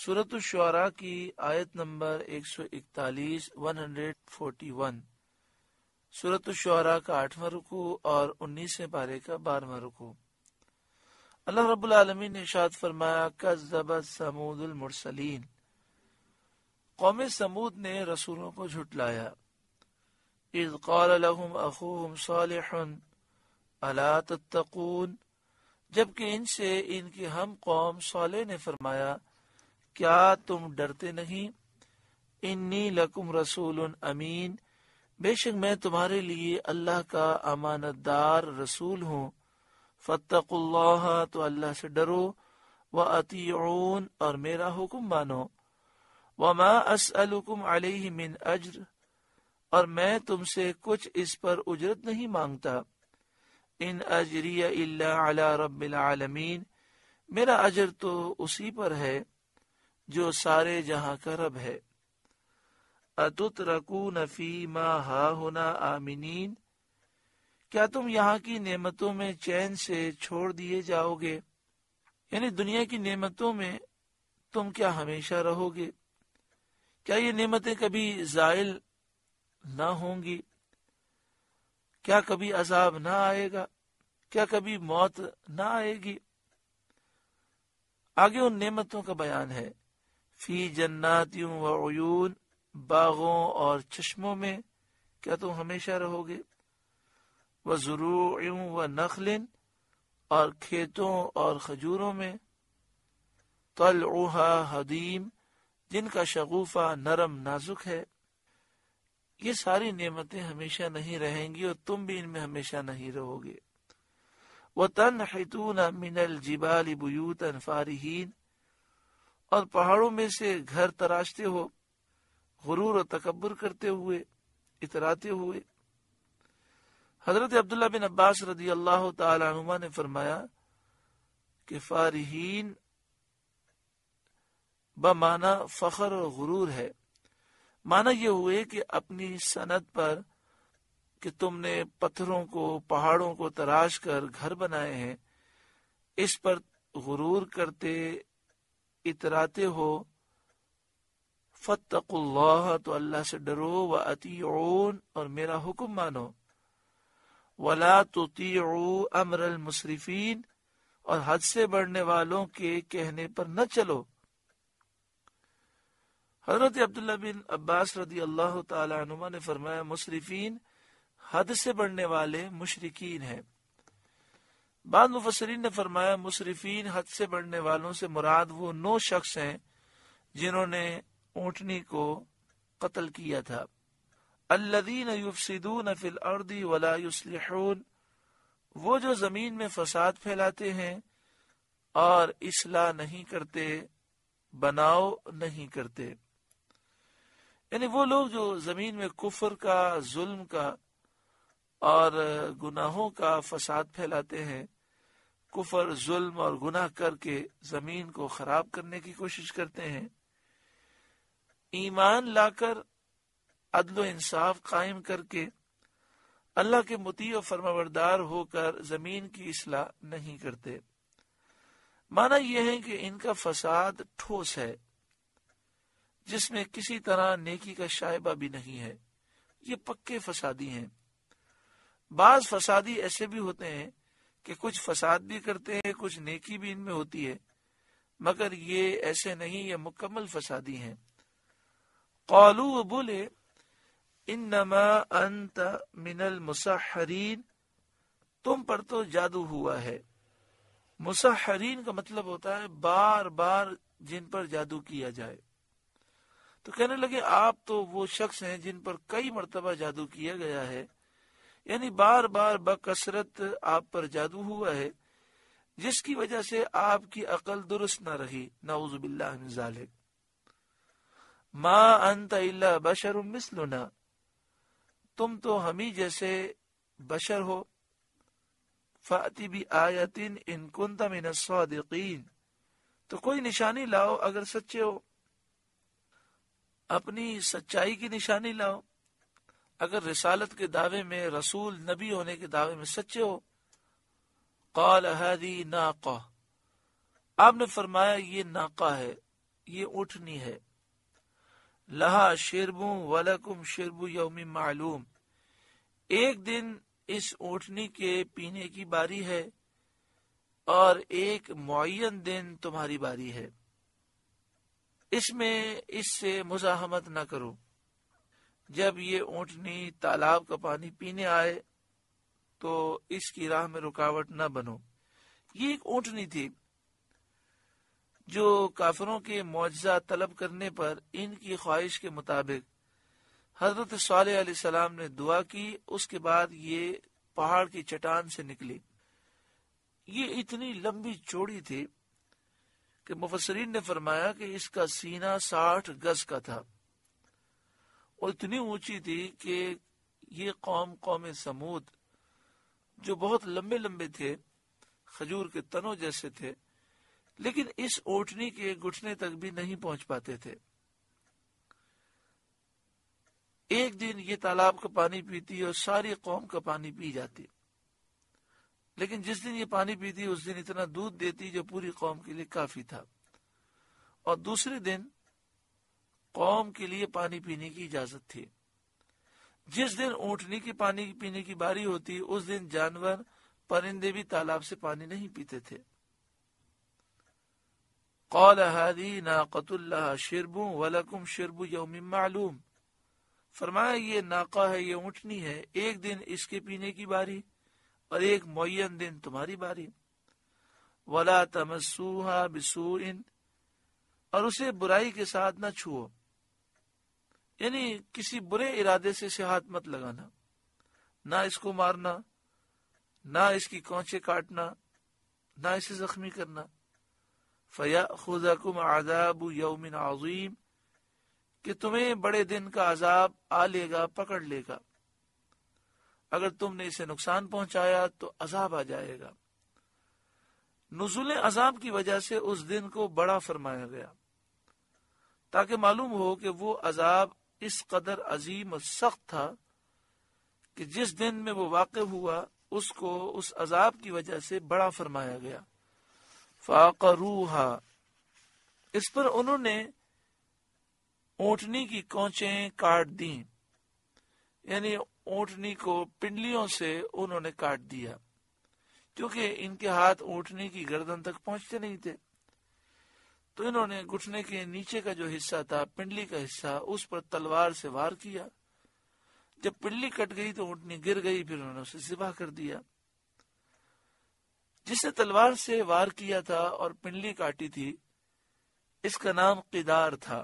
सूरत शुरा की आयत number 141 one सूरत शुरा का आठवां रुकू और उन्नीसवें पारे का बारहवा रुकू अल्लाह रबी ने शाद फरमाया कज़बत समूदुल कौम समूद ने रसूलों को झुटलाया इज़ क़ाल लहुम सोल अला जबकि इनसे इनकी हम कौम सोले ने फरमाया क्या तुम डरते नहीं इन्नी लकुम रसूल अमीन बेशक मैं तुम्हारे लिए अल्लाह का अमानतदार रसूल हूँ फतकुल्लाह तो अल्लाह से डरो व अतीन और मेरा हुक्म मानो व मा असअलुकुम अलैहि मिन अज्र और मैं तुमसे कुछ इस पर उजरत नहीं मांगता इन अजरिया इल्ला अला रब्बिल आलमीन मेरा अजर तो उसी पर है जो सारे जहां का रब है अतुत रकू नफी मा हा होना आमिनीन क्या तुम यहाँ की नेमतों में चैन से छोड़ दिए जाओगे यानी दुनिया की नेमतों में तुम क्या हमेशा रहोगे क्या ये नेमतें कभी जायल ना होंगी क्या कभी अजाब ना आएगा क्या कभी मौत ना आएगी आगे उन नेमतों का बयान है फी जन्नातियों वयून बागों और चश्मों में क्या तुम हमेशा रहोगे व ज़रूयों व नखलिन और खेतों और खजूरों में तलहा हदीम जिनका शगुफा नरम नाजुक है ये सारी नेमतें हमेशा नहीं रहेंगी और तुम भी इनमें हमेशा नहीं रहोगे व तन हितून मिनल जिबाल बुयूतन फारहीन और पहाड़ों में से घर तराशते हो गुरूर और तकबर करते हुए इतराते हुए हजरत अब्दुल्ला बिन अब्बास रदी अल्लाह तुमा ने फरमाया कि फारहीन बाना फखर और गुरूर है माना यह हुए कि अपनी सनत पर कि तुमने पत्थरों को पहाड़ों को तराश कर घर बनाए हैं इस पर गुरूर करते इतराते हो फ़तकुल्लाह तो अल्लाह से डरो व अतीन और मेरा हुक्म मानो वला तो अमर और हद से बढ़ने वालों के कहने पर न चलो हजरत अब्दुल्ला बिन अब्बास रदी अल्लाह तुमा ने फरमाया मुसरफिन हद से बढ़ने वाले मुशरकिन हैं बाद मुफसरीन ने फरमाया मुशरफिन हद से बढ़ने वालों से मुराद वो नौ शख्स हैं जिन्होंने ऊँटनी को कत्ल किया था अल्लदीन युफसिदून फिल अर्दी वला वो जो ज़मीन में फसाद फैलाते हैं और इसलाह नहीं करते बनाओ नहीं करते यानी वो लोग जो ज़मीन में कुफर का जुल्म का और गुनाहों का फसाद फैलाते हैं कुफर जुल्म और गुनाह करके जमीन को खराब करने की कोशिश करते हैं ईमान लाकर अदल इंसाफ कायम करके अल्लाह के मुती और फर्मावरदार होकर जमीन की असलाह नहीं करते माना यह है कि इनका फसाद ठोस है जिसमें किसी तरह नेकी का शायबा भी नहीं है ये पक्के फसादी हैं बाज फसादी ऐसे भी होते हैं कि कुछ फसाद भी करते हैं कुछ नेकी भी इनमें होती है मगर ये ऐसे नहीं ये मुकम्मल फसादी हैं कौलू बोले इन नमा अंत मिनल मुसाहरीन तुम पर तो जादू हुआ है मुसाहरीन का मतलब होता है बार बार जिन पर जादू किया जाए तो कहने लगे आप तो वो शख्स हैं जिन पर कई मरतबा जादू किया गया है यानी बार बार बकसरत आप पर जादू हुआ है जिसकी वजह से आपकी अकल दुरुस्त न रही नाउजुबिल्लाक मा अंत बशर मिसलुना तुम तो हम ही जैसे बशर हो फाति भी आयतिन इन कुंता मिन सौदिकीन तो कोई निशानी लाओ अगर सच्चे हो अपनी सच्चाई की निशानी लाओ अगर रिसालत के दावे में रसूल नबी होने के दावे में सच्चे हो कौल हदी नाका आपने फरमाया ये नाका है ये उठनी है लहा शेरबू वलकुम शेरबू यौमी मालूम एक दिन इस उठनी के पीने की बारी है और एक मुन दिन तुम्हारी बारी है इसमें इससे मुजाहमत ना करो जब ये ऊँटनी तालाब का पानी पीने आए तो इसकी राह में रुकावट न बनो ये एक ऊँटनी थी जो काफरों के मुआवजा तलब करने पर इनकी ख्वाहिश के मुताबिक हजरत सलाम ने दुआ की उसके बाद ये पहाड़ की चट्टान से निकली ये इतनी लंबी चौड़ी थी कि मुफसरीन ने फरमाया कि इसका सीना साठ गज का था और इतनी ऊंची थी कि ये कौम कौम समूद जो बहुत लंबे लंबे थे खजूर के तनों जैसे थे लेकिन इस ओटनी के घुटने तक भी नहीं पहुंच पाते थे एक दिन ये तालाब का पानी पीती और सारी कौम का पानी पी जाती लेकिन जिस दिन ये पानी पीती उस दिन इतना दूध देती जो पूरी कौम के लिए काफी था और दूसरे दिन कौम के लिए पानी पीने की इजाजत थी जिस दिन ऊँटनी की पानी पीने की बारी होती उस दिन जानवर परिंदे भी तालाब से पानी नहीं पीते थे कौल हादी नाकतुल्ला शिरबू वलकुम शिरबू यौम मालूम फरमाया ये नाका है ये ऊटनी है एक दिन इसके पीने की बारी और एक मोयन दिन तुम्हारी बारी वला तमसूहा बिसू और उसे बुराई के साथ न छुओ यानी किसी बुरे इरादे से इसे हाथ मत लगाना ना इसको मारना ना इसकी कोचे काटना ना इसे जख्मी करना फया खुदाकुम आजाब यौमिन आजीम कि तुम्हें बड़े दिन का अजाब आ लेगा पकड़ लेगा अगर तुमने इसे नुकसान पहुंचाया तो अजाब आ जाएगा नजुल अजाब की वजह से उस दिन को बड़ा फरमाया गया ताकि मालूम हो कि वो अजाब इस कदर अजीम और सख्त था कि जिस दिन में वो वाक़ हुआ उसको उस अजाब की वजह से बड़ा फरमाया गया फाकरूहा इस पर उन्होंने ओटनी की कोचे काट दी यानी ओटनी को पिंडलियों से उन्होंने काट दिया क्योंकि इनके हाथ ओटनी की गर्दन तक पहुंचते नहीं थे तो इन्होंने घुटने के नीचे का जो हिस्सा था पिंडली का हिस्सा उस पर तलवार से वार किया जब पिंडली कट गई तो उठनी गिर गई फिर उन्होंने उसे जिबा कर दिया जिसने तलवार से वार किया था और पिंडली काटी थी इसका नाम किदार था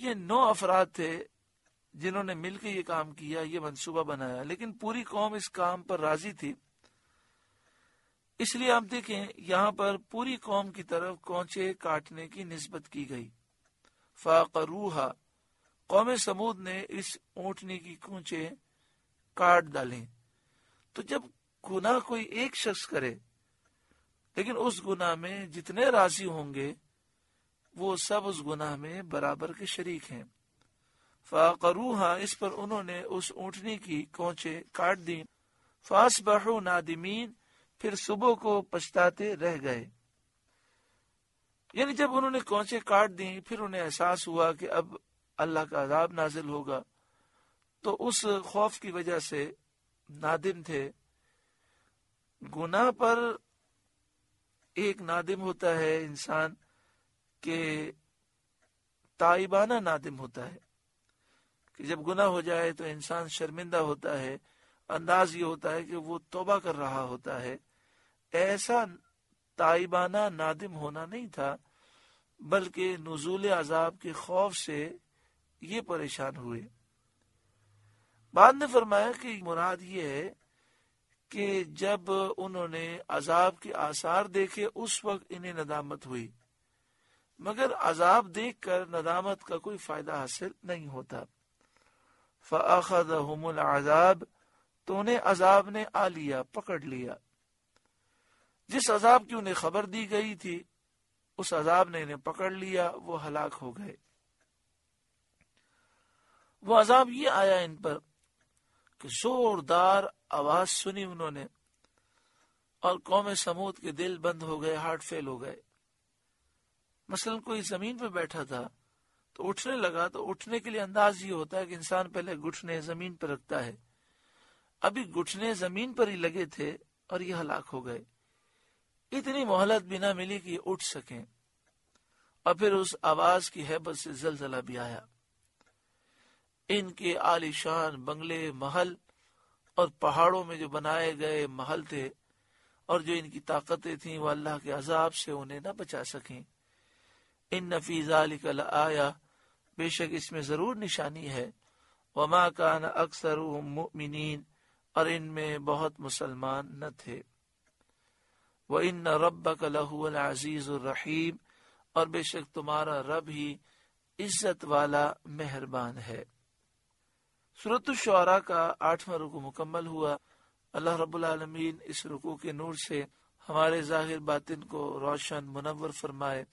ये नौ अफराद थे जिन्होंने मिलकर ये काम किया ये मंसूबा बनाया लेकिन पूरी कौम इस काम पर राजी थी इसलिए आप देखें यहाँ पर पूरी कौम की तरफ कोचे काटने की नस्बत की गई फाकरूहा कौम समूद ने इस ऊँटनी की कोचे काट डाले तो जब गुना कोई एक शख्स करे लेकिन उस गुना में जितने राजी होंगे वो सब उस गुनाह में बराबर के शरीक हैं फाकरूहा इस पर उन्होंने उस ऊटनी की कोचे काट दी फास बहु नादिमीन फिर सुबह को पछताते रह गए यानी जब उन्होंने कौचे काट दी फिर उन्हें एहसास हुआ कि अब अल्लाह का अजाब नाजिल होगा तो उस खौफ की वजह से नादिम थे गुनाह पर एक नादिम होता है इंसान के ताइबाना नादिम होता है कि जब गुना हो जाए तो इंसान शर्मिंदा होता है अंदाज ये होता है कि वो तोबा कर रहा होता है ऐसा ताइबाना नादिम होना नहीं था बल्कि नजूल अजाब के खौफ से ये परेशान हुए बाद ने फरमाया कि मुराद ये है कि जब उन्होंने अजाब के आसार देखे उस वक्त इन्हें नदामत हुई मगर अजाब देख कर नदामत का कोई फायदा हासिल नहीं होता फ़ाखद अजाब तो उन्हें अजाब ने आ लिया पकड़ लिया जिस अजाब की उन्हें खबर दी गई थी उस अजाब ने इन्हें पकड़ लिया वो हलाक हो गए वो अजाब ये आया इन पर कि जोरदार आवाज सुनी उन्होंने और कौमे समूद के दिल बंद हो गए हार्ट फेल हो गए मसलन कोई जमीन पर बैठा था तो उठने लगा तो उठने के लिए अंदाज ये होता है कि इंसान पहले घुटने जमीन पर रखता है अभी घुटने जमीन पर ही लगे थे और ये हलाक हो गए इतनी मोहलत भी ना मिली कि उठ सकें और फिर उस आवाज की हैबत से जलजला भी आया इनके आलिशान बंगले महल और पहाड़ों में जो बनाए गए महल थे और जो इनकी ताकतें थीं वो अल्लाह के अजाब से उन्हें न बचा सकें इन नफीज आलिकल आया बेशक इसमें ज़रूर निशानी है वमा कान अक्सर और इनमें बहुत मुसलमान न थे व इन रब रहीम और बेशक तुम्हारा रब ही इज्जत वाला मेहरबान है सूरत शुरा का आठवां रुकू मुकम्मल हुआ अल्लाह रबालमीन इस रुकू के नूर से हमारे जाहिर बातिन को रोशन मुनवर फरमाए